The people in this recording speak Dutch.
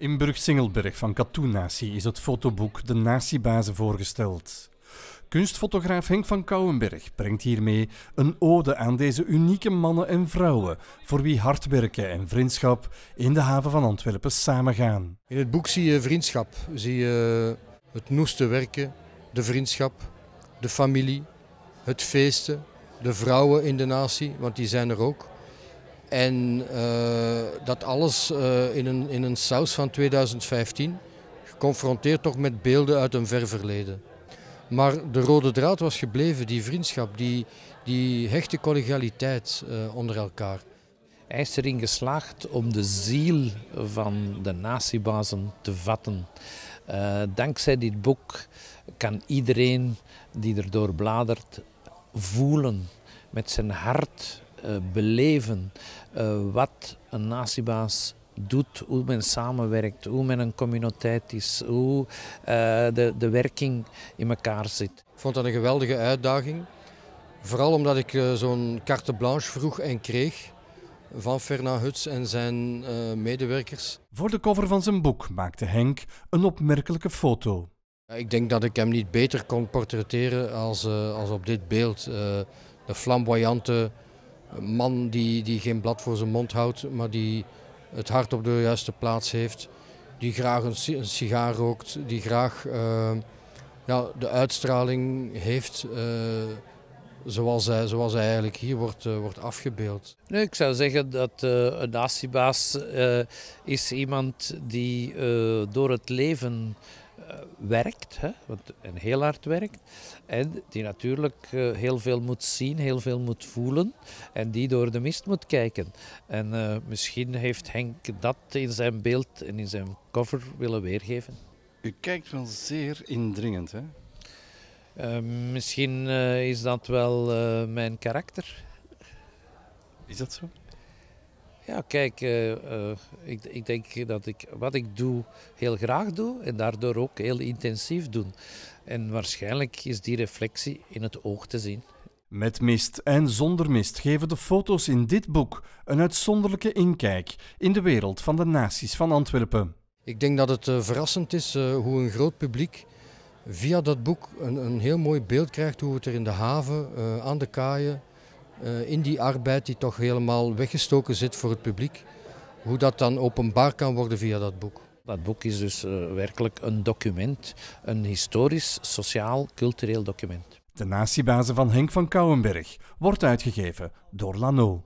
In Burg-Singelberg van Natie is het fotoboek De Natiebazen voorgesteld. Kunstfotograaf Henk van Kouwenberg brengt hiermee een ode aan deze unieke mannen en vrouwen voor wie hard werken en vriendschap in de haven van Antwerpen samengaan. In het boek zie je vriendschap, zie je het noeste werken, de vriendschap, de familie, het feesten, de vrouwen in de natie, want die zijn er ook. En eh, dat alles eh, in, een, in een saus van 2015, geconfronteerd toch met beelden uit een ver verleden. Maar de rode draad was gebleven, die vriendschap, die, die hechte collegialiteit eh, onder elkaar. Hij is erin geslaagd om de ziel van de natiebazen te vatten. dankzij dit boek kan iedereen die erdoor bladert voelen met zijn hart eh, beleven eh, wat een natiebaas doet, hoe men samenwerkt, hoe men een communiteit is, hoe eh, de, de werking in elkaar zit. Ik vond dat een geweldige uitdaging. Vooral omdat ik zo'n carte blanche vroeg en kreeg van Fernand Huts en zijn medewerkers. Voor de cover van zijn boek maakte Henk een opmerkelijke foto. Ik denk dat ik hem niet beter kon portretteren als, als op dit beeld. de flamboyante een man die, die geen blad voor zijn mond houdt, maar die het hart op de juiste plaats heeft. Die graag een, sigaar rookt, die graag eh, ja, de uitstraling heeft eh, zoals, hij, zoals hij eigenlijk hier wordt, eh, wordt afgebeeld. Nee, ik zou zeggen dat een natiebaas is iemand die door het leven eh, werkt, hè, want, en heel hard werkt, en die natuurlijk eh, heel veel moet zien, heel veel moet voelen, en die door de mist moet kijken. En eh, misschien heeft Henk dat in zijn beeld en in zijn cover willen weergeven. U kijkt wel zeer indringend, hè? misschien is dat wel mijn karakter. Is dat zo? Ja, kijk, eh, eh, ik, ik, denk dat ik wat ik doe heel graag doe en daardoor ook heel intensief doe. En waarschijnlijk is die reflectie in het oog te zien. Met mist en zonder mist geven de foto's in dit boek een uitzonderlijke inkijk in de wereld van de naties van Antwerpen. Ik denk dat het eh, verrassend is hoe een groot publiek via dat boek een, een, heel mooi beeld krijgt hoe het er in de haven, aan de kaaien, eh, in die arbeid die toch helemaal weggestoken zit voor het publiek. Hoe dat dan openbaar kan worden via dat boek. Dat boek is dus eh, werkelijk een document, een historisch, sociaal, cultureel document. De natiebazen van Henk van Kouwenberg wordt uitgegeven door Lano.